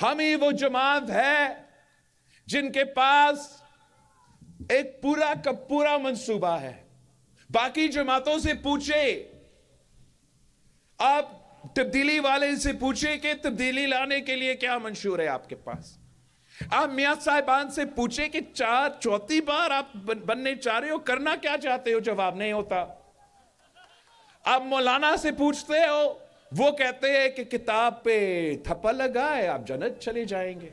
हम ही वो जमात है जिनके पास एक पूरा का पूरा मंसूबा है बाकी जमातों से पूछे आप तब्दीली वाले से पूछे कि तब्दीली लाने के लिए क्या मंशूर है आपके पास आप मियाँ साहिबान से पूछे कि चार चौथी बार आप बनने चाह रहे हो करना क्या चाहते हो जवाब नहीं होता आप मौलाना से पूछते हो वो कहते हैं कि किताब पे थप्पा लगाए आप जन्नत चले जाएंगे